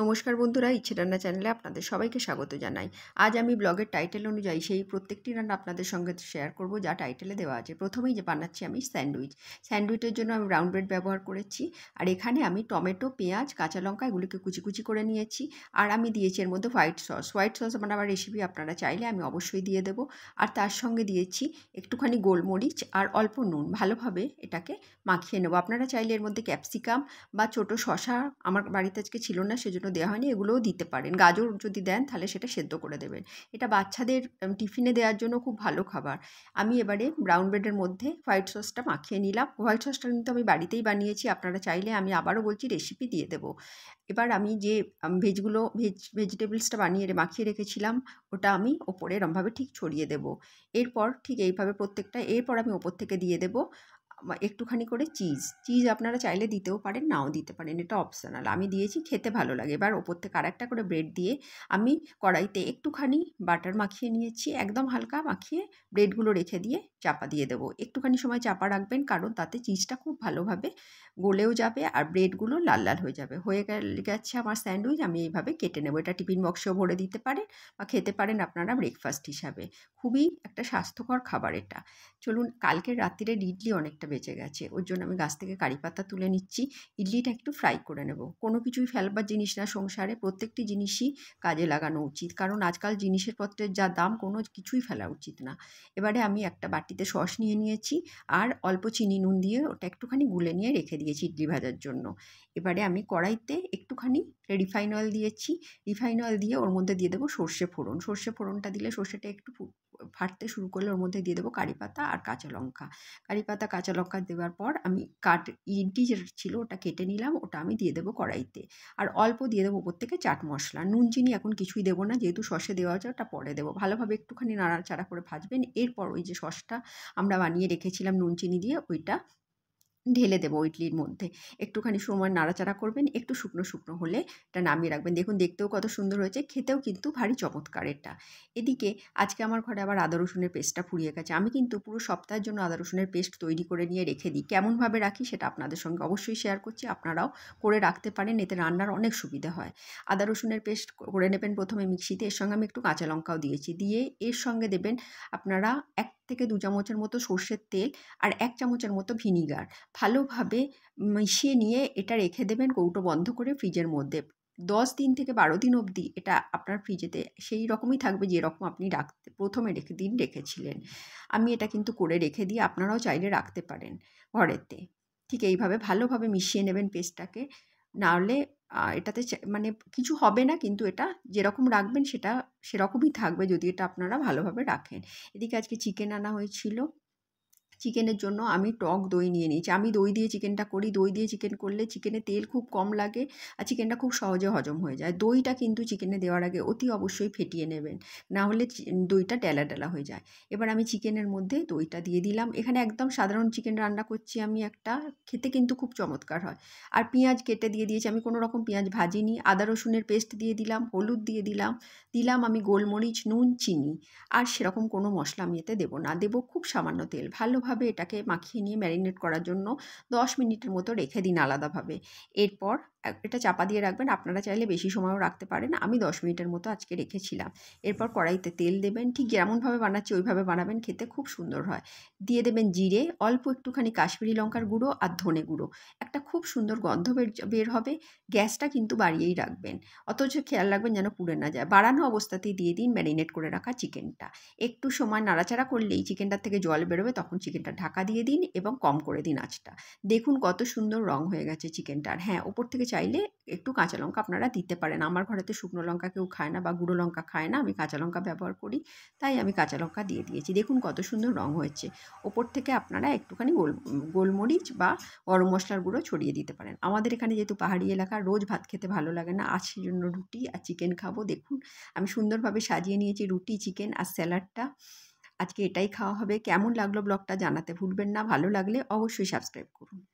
নমস্কার বন্ধুরা ইচ্ছে রান্না চ্যানেলে আপনাদের সবাইকে স্বাগত জানাই আজ আমি ব্লগের টাইটেল অনুযায়ী সেই প্রত্যেকটি রান্না আপনাদের সঙ্গে শেয়ার করব যা টাইটেলে দেওয়া আছে প্রথমেই যে বানাচ্ছি আমি স্যান্ডউইচ স্যান্ডউইচের জন্য আমি রাউন্ড ব্রেড ব্যবহার করেছি আর এখানে আমি টমেটো পেঁয়াজ কাঁচা লঙ্কা এগুলিকে কুচি কুচি করে নিয়েছি আর আমি দিয়েছি এর মধ্যে হোয়াইট সস হোয়াইট সস বানাবার মানে রেসিপি আপনারা চাইলে আমি অবশ্যই দিয়ে দেবো আর তার সঙ্গে দিয়েছি একটুখানি গোলমরিচ আর অল্প নুন ভালোভাবে এটাকে মাখিয়ে নেবো আপনারা চাইলে এর মধ্যে ক্যাপসিকাম বা ছোটো শশা আমার বাড়িতে আজকে ছিল না সেজন্য জন্য দেওয়া হয়নি এগুলোও দিতে পারেন গাজর যদি দেন তাহলে সেটা সেদ্ধ করে দেবেন এটা বাচ্চাদের টিফিনে দেওয়ার জন্য খুব ভালো খাবার আমি এবারে ব্রাউন ব্রেডের মধ্যে হোয়াইট সসটা মাখিয়ে নিলাম হোয়াইট সসটা কিন্তু আমি বাড়িতেই বানিয়েছি আপনারা চাইলে আমি আবারও বলছি রেসিপি দিয়ে দেবো এবার আমি যে ভেজগুলো ভেজ ভেজিটেবলসটা বানিয়ে মাখিয়ে রেখেছিলাম ওটা আমি ওপরে এরমভাবে ঠিক ছড়িয়ে দেব এরপর ঠিক এইভাবে প্রত্যেকটা এরপর আমি ওপর থেকে দিয়ে দেব একটুখানি করে চিজ চিজ আপনারা চাইলে দিতেও পারেন নাও দিতে পারেন এটা অপশনাল আমি দিয়েছি খেতে ভালো লাগে এবার ওপর থেকে আর একটা করে ব্রেড দিয়ে আমি কড়াইতে একটুখানি বাটার মাখিয়ে নিয়েছি একদম হালকা মাখিয়ে ব্রেডগুলো রেখে দিয়ে চাপা দিয়ে দেবো একটুখানি সময় চাপা রাখবেন কারণ তাতে চিজটা খুব ভালোভাবে গলেও যাবে আর ব্রেডগুলো লাল লাল হয়ে যাবে হয়ে গেছে আমার স্যান্ডউইচ আমি এইভাবে কেটে নেবো এটা টিফিন বক্সেও ভরে দিতে পারেন বা খেতে পারেন আপনারা ব্রেকফাস্ট হিসাবে খুবই একটা স্বাস্থ্যকর খাবার এটা চলুন কালকে রাত্রিরে ইডলি অনেকটা বেঁচে গেছে ওর জন্য আমি গাছ থেকে কারি পাতা তুলে নিচ্ছি ইডলিটা একটু ফ্রাই করে নেব কোনো কিছুই ফেলবার জিনিস না সংসারে প্রত্যেকটি জিনিসই কাজে লাগানো উচিত কারণ আজকাল জিনিসের পত্রের যা দাম কোনো কিছুই ফেলা উচিত না এবারে আমি একটা বাটিতে সস নিয়ে নিয়েছি আর অল্প চিনি নুন দিয়ে ওটা একটুখানি গুলে নিয়ে রেখে দিয়েছি ইডলি ভাজার জন্য এবারে আমি কড়াইতে একটুখানি রিফাইন অয়েল দিয়েছি রিফাইন অয়েল দিয়ে ওর মধ্যে দিয়ে দেবো সর্ষে ফোড়ন সর্ষে ফোড়নটা দিলে সর্ষেটা একটু ফাটতে শুরু করলে ওর মধ্যে দিয়ে দেবো কারি পাতা আর কাঁচা লঙ্কা কারি পাতা কাঁচা লঙ্কা দেওয়ার পর আমি কাট ইডলি যেটা ছিল ওটা কেটে নিলাম ওটা আমি দিয়ে দেবো কড়াইতে আর অল্প দিয়ে দেবো ওপর থেকে চাট মশলা নুন চিনি এখন কিছুই দেবো না যেহেতু সসে দেওয়া হচ্ছে ওটা পরে দেবো ভালোভাবে একটুখানি নাড়াচাড়া করে ভাজবেন এরপর ওই যে সসটা আমরা বানিয়ে রেখেছিলাম নুন চিনি দিয়ে ওইটা ঢেলে দেবো ইডলির মধ্যে একটুখানি সময় নাড়াচাড়া করবেন একটু শুকনো শুকনো হলে এটা নামিয়ে রাখবেন দেখুন দেখতেও কত সুন্দর হয়েছে খেতেও কিন্তু ভারী চমৎকার এটা এদিকে আজকে আমার ঘরে আবার আদা রসুনের পেস্টটা ফুরিয়ে গেছে আমি কিন্তু পুরো সপ্তাহের জন্য আদা রসুনের পেস্ট তৈরি করে নিয়ে রেখে দিই কেমনভাবে রাখি সেটা আপনাদের সঙ্গে অবশ্যই শেয়ার করছি আপনারাও করে রাখতে পারেন এতে রান্নার অনেক সুবিধা হয় আদা রসুনের পেস্ট করে নেবেন প্রথমে মিক্সিতে এর সঙ্গে আমি একটু কাঁচা লঙ্কাও দিয়েছি দিয়ে এর সঙ্গে দেবেন আপনারা এক থেকে দু চামচের মতো সর্ষের তেল আর এক চামচের মতো ভিনিগার ভালোভাবে মিশিয়ে নিয়ে এটা রেখে দেবেন কৌটো বন্ধ করে ফ্রিজের মধ্যে দশ দিন থেকে বারো দিন অবধি এটা আপনার ফ্রিজেতে সেই রকমই থাকবে যেরকম আপনি রাখতে প্রথমে রেখে দিন রেখেছিলেন আমি এটা কিন্তু করে রেখে দিয়ে আপনারাও চাইলে রাখতে পারেন ঘরেতে ঠিক এইভাবে ভালোভাবে মিশিয়ে নেবেন পেস্টটাকে নাহলে এটাতে মানে কিছু হবে না কিন্তু এটা যেরকম রাখবেন সেটা সেরকমই থাকবে যদি এটা আপনারা ভালোভাবে রাখেন এদিকে আজকে চিকেন আনা হয়েছিল চিকেনের জন্য আমি টক দই নিয়ে নিয়েছি আমি দই দিয়ে চিকেনটা করি দই দিয়ে চিকেন করলে চিকেনে তেল খুব কম লাগে আর চিকেনটা খুব সহজে হজম হয়ে যায় দইটা কিন্তু চিকেনে দেওয়ার আগে অতি অবশ্যই ফেটিয়ে নেবেন না হলে দইটা ডেলা ডেলা হয়ে যায় এবার আমি চিকেনের মধ্যে দইটা দিয়ে দিলাম এখানে একদম সাধারণ চিকেন রান্না করছি আমি একটা খেতে কিন্তু খুব চমৎকার হয় আর পেঁয়াজ কেটে দিয়ে দিয়েছি আমি কোনো রকম পেঁয়াজ ভাজিনি আদা রসুনের পেস্ট দিয়ে দিলাম হলুদ দিয়ে দিলাম দিলাম আমি গোলমরিচ নুন চিনি আর সেরকম কোনো মশলা আমি এতে দেবো না দেবো খুব সামান্য তেল ভালোভাবে ভালোভাবে এটাকে মাখিয়ে নিয়ে ম্যারিনেট করার জন্য 10 মিনিটের মতো রেখে দিন আলাদাভাবে এরপর এটা চাপা দিয়ে রাখবেন আপনারা চাইলে বেশি সময়ও রাখতে পারেন আমি দশ মিনিটের মতো আজকে রেখেছিলাম এরপর কড়াইতে তেল দেবেন ঠিক যেমনভাবে বানাচ্ছি ওইভাবে বানাবেন খেতে খুব সুন্দর হয় দিয়ে দেবেন জিরে অল্প একটুখানি কাশ্মীরি লঙ্কার গুঁড়ো আর ধনে গুঁড়ো একটা খুব সুন্দর গন্ধ বের হবে গ্যাসটা কিন্তু বাড়িয়েই রাখবেন অথচ খেয়াল রাখবেন যেন পুড়ে না যায় বাড়ানো অবস্থাতেই দিয়ে দিন ম্যারিনেট করে রাখা চিকেনটা একটু সময় নাড়াচাড়া করলেই চিকেনটার থেকে জল বেরোবে তখন চিকেনটা ঢাকা দিয়ে দিন এবং কম করে দিন আঁচটা দেখুন কত সুন্দর রং হয়ে গেছে চিকেনটার হ্যাঁ ওপর থেকে চাইলে একটু কাঁচা লঙ্কা আপনারা দিতে পারেন আমার ঘরে তো শুকনো লঙ্কা কেউ খায় না বা গুঁড়ো লঙ্কা খায় না আমি কাঁচা লঙ্কা ব্যবহার করি তাই আমি কাঁচা লঙ্কা দিয়ে দিয়েছি দেখুন কত সুন্দর রং হয়েছে ওপর থেকে আপনারা একটুখানি গোল গোলমরিচ বা গরম মশলার গুঁড়ো ছড়িয়ে দিতে পারেন আমাদের এখানে যেহেতু পাহাড়ি এলাকা রোজ ভাত খেতে ভালো লাগে না আর জন্য রুটি আর চিকেন খাবো দেখুন আমি সুন্দরভাবে সাজিয়ে নিয়েছি রুটি চিকেন আর স্যালাডটা আজকে এটাই খাওয়া হবে কেমন লাগলো ব্লগটা জানাতে ভুলবেন না ভালো লাগলে অবশ্যই সাবস্ক্রাইব করুন